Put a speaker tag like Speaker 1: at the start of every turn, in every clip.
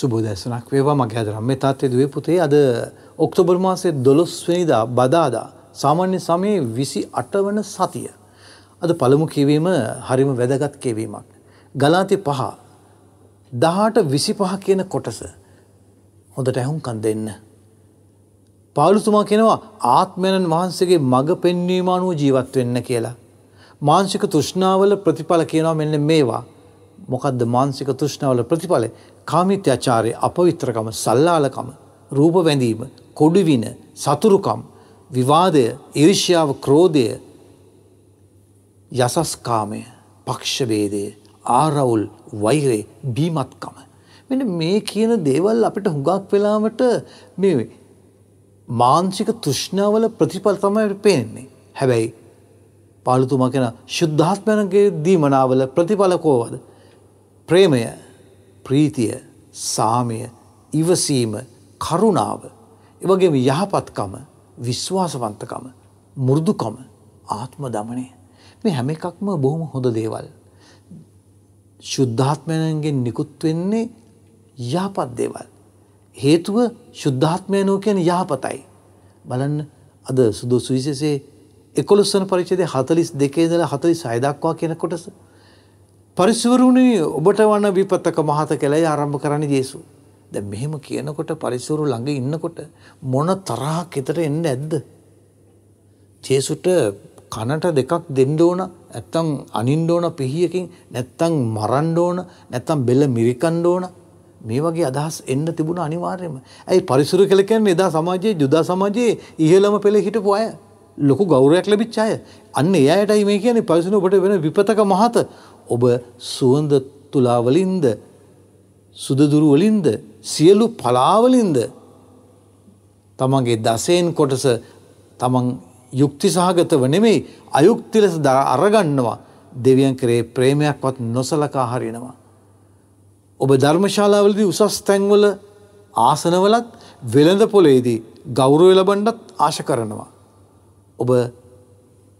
Speaker 1: සුබෝදැසනක් වේවා මගේ අදරම්ම තාත්තේ දුවේ පුතේ අද ඔක්තෝබර් මාසේ දොළොස්වනිදා බදාදා සාමාන්‍ය සමයේ විසි අටවන සතිය. අද පළමු කිවීම හරිම වැදගත් කිවීමක්. ගලාති පහ දහට විසි පහ කියන කොටස හොඳට ඇහුම්කන් දෙන්න. පාලුතුමා කෙනවා ආත්මයණන් වහන්සේගේ මඟ පෙන්වීම අනුව ජීවත් වෙන්න කියලා. මාංශික තෘෂ්ණාවල ප්‍රතිඵල කියනවා මෙන්න මේවා මොකක්ද මානසික තෘෂ්ණාවල ප්‍රතිඵල කාමිත්‍යචාරය අපවිත්‍රකම සල්ලාලකම රූප වැඳීම කොඩුවින සතුරුකම් විවාදය ඉරිශ්‍යාව ක්‍රෝධය යසස්කාමය පක්ෂබේදය ආරවුල් වෛරේ බීමත්කම. මෙන මේ කියන දේවල් අපිට හුඟක් වෙලාවට මේ මාංසික තෘෂ්ණාවල ප්‍රතිඵල තමයි පේන්නේ. හැබැයි පාලතුමා කෙන ශුද්ධාත්මයනගේ දීමනාවල ප්‍රතිඵල කෝවද. ප්‍රේමය ප්‍රීතිය සාමය ඉවසීම කරුණාව එවගේම යහපත්කම විශ්වාසවන්තකම මුෘදුකම ආත්ම දමනය මේ හැම එකක්ම බොහොම හොඳ දේවල්. ශුද්ධාත්මයනන්ගෙන් නිකුත් වෙන්නේ යහපත් දේවල්. හේතුව ශුද්ධාත්මයනෝ කියන යහපතයි. බලන්න අද සුදු සුවිසසේ එකොළොස්සන පරිචදේ හතලිස් දෙකේදල හතලි සයදක්වා කියන කොටස පරිසවරුණේ ඔබට වන විපත්තක මහත කළයි ආරම්භ කරන්න ජේසු. දැ මෙහෙම කියනකොට පරිසවරු ළඟ ඉන්නකොට මොන තරහක් එතට එන්න ඇද්ද. ජේසුට කනට දෙකක් දෙන්ඩෝන ඇත්තං අනින්ඩෝන පිහියකින් නැත්තං මරන්්ඩෝන නැත්තම් බෙල්ල මිරිකණ්ඩෝන මේ වගේ අදහස් එන්න තිබුණ අනිවාර්යම ඇයි පරිසුරු කළ කැන්න එදා සමාජයේ ජුදා සමාජයේ ඉහළම පෙළ හිටපු අය ලොකු ගෞරයක් ලැබිච් අය අන්න ඒ අයටයි මේ කියන්නේ පවිසන ඔබට වෙන විපතක මහත ඔබ සුවඳ තුලාවලින්ද සුදදුරු වලින්ද සියලු පලාවලින්ද තමන්ගේ දසයෙන් කොටස තමන් යුක්ති සහගතව නෙමෙයි අයුක්ති ලෙස දා අරගන්නවා දෙවියන් කරේ ප්‍රේමයක්වත් නොසලකා හරිනවා. ඔබ ධර්මශාලාවලදී උසස් තැන්වල ආසනවලත් වෙළඳ පොලේදී ගෞරවය ලබන්නත් ආශ කරනවා. ඔබ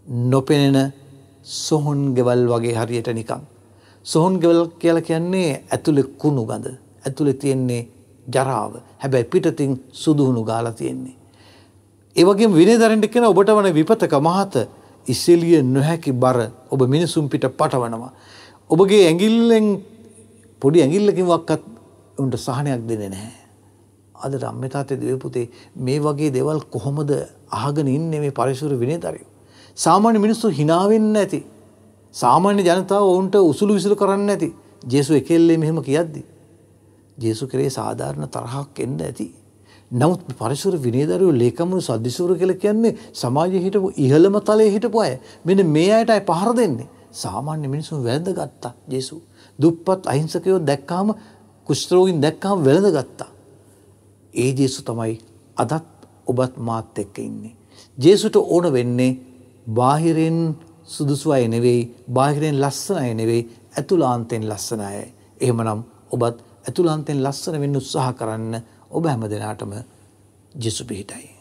Speaker 1: නොපෙනෙන සොහොන් ගෙවල් වගේ හරියට නිකං. සොහොන් ගෙවල් කියල කියන්නේ ඇතුළෙ කුණු ගඳ ඇතුළෙ තියෙන්නේ ජරාව හැබැයි පිටතින් සුදුහුණු ගාල තියෙන්නේ. ඒවගේ විනිදරෙන්ට කෙන ඔබට වන විපතක මහත ඉස්සෙලිය නොහැකි බර ඔබ මිනිසුම් පිට පටවනවා. ඔබගේ ඇඟිල්ලෙන් පොඩි ඇඟිල්ලකින් වක්කත් උන්ට සහනයක් දෙන නැහැ. අද රම්ම තාත්තේ දෙව පුතේ මේ වගේ දේවල් කොහොමද අහගෙන ඉන්නේ මේ පරිසර විනයදරයෝ. සාමාන්‍ය මිනිස්සු hina වෙන්න ඇති. සාමාන්‍ය ජනතාව ඔවුන්ට උසුළු විසුළු කරන්න ඇති. ජේසු එකෙල්ලේ මෙහෙම කියද්දි. ජේසු කරේ සාධාරණ තරහක් එන්න ඇති. නමුත් පරිසර විනේදරයෝ ලේකමනු සදදිසුර කළ කියන්නේ සමාජය හිටපු ඉහළම තලය හිටපු අය මෙන මේ අයට අයි පහර දෙන්නේ සාමාන්‍ය මිනිසුන් වැළඳ ගත්තා ජෙසු. දුප්පත් අහිංසකයෝ දැක්කාම කුෂ්ත්‍රෝගින් දැක්කාම වැළඳ ගත්තා. ඒ ජේසු තමයි අදත් ඔබත් මාත් එක්ක ඉන්නේ. ජේසුට ඕන වෙන්නේ බාහිරෙන් සුදුසු අය නෙවෙයි බාහිරෙන් ලස්සන අය නෙවෙයි ඇතුලාන්තෙන් ලස්සන අයයි. එහෙමනම් ඔබත් ඇතුලාන්තෙන් ලස්සන වෙන්න උත්සාහ කරන්න ඔබ හැම දෙනාටම ජෙසු පිහිටයි.